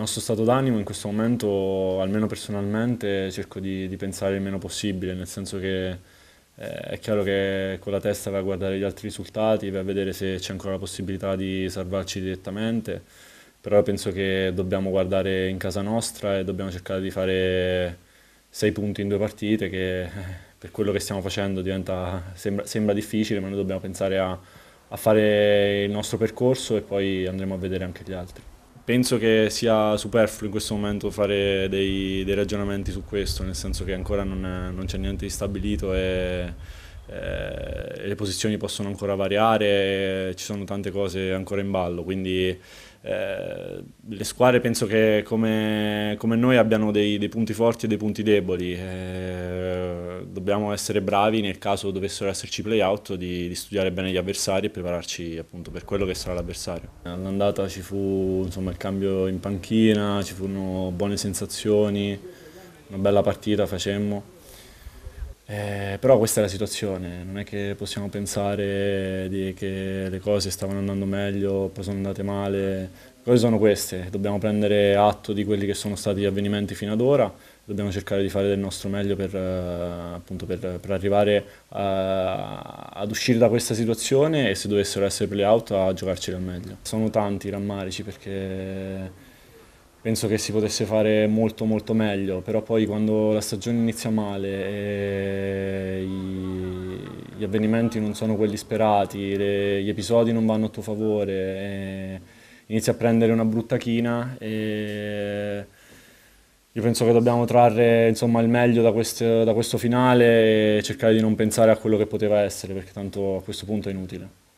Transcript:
nostro stato d'animo in questo momento, almeno personalmente, cerco di, di, pensare il meno possibile, nel senso che eh, è chiaro che con la testa va a guardare gli altri risultati, va a vedere se c'è ancora la possibilità di salvarci direttamente, però penso che dobbiamo guardare in casa nostra e dobbiamo cercare di fare sei punti in due partite che eh, per quello che stiamo facendo diventa, sembra, sembra, difficile, ma noi dobbiamo pensare a, a fare il nostro percorso e poi andremo a vedere anche gli altri penso che sia superfluo in questo momento fare dei, dei ragionamenti su questo, nel senso che ancora non, non c'è niente di stabilito e eh, le posizioni possono ancora variare, ci sono tante cose ancora in ballo, quindi eh, le squadre penso che come, come noi abbiano dei, dei, punti forti e dei punti deboli. Eh, dobbiamo essere bravi nel caso dovessero esserci playout di, di studiare bene gli avversari e prepararci appunto per quello che sarà l'avversario. All'andata ci fu insomma, il cambio in panchina, ci furono buone sensazioni, una bella partita facemmo eh, però questa è la situazione, non è che possiamo pensare che le cose stavano andando meglio, poi sono andate male, le cose sono queste, dobbiamo prendere atto di quelli che sono stati gli avvenimenti fino ad ora, dobbiamo cercare di fare del nostro meglio per, eh, appunto, per, per arrivare a, eh, ad uscire da questa situazione e se dovessero essere play-out a giocarci al meglio. Sono tanti i rammarici perché penso che si potesse fare molto molto meglio, però poi quando la stagione inizia male, e gli avvenimenti non sono quelli sperati, gli episodi non vanno a tuo favore, inizi a prendere una brutta china e io penso che dobbiamo trarre insomma, il meglio da, quest, da questo finale e cercare di non pensare a quello che poteva essere, perché tanto a questo punto è inutile.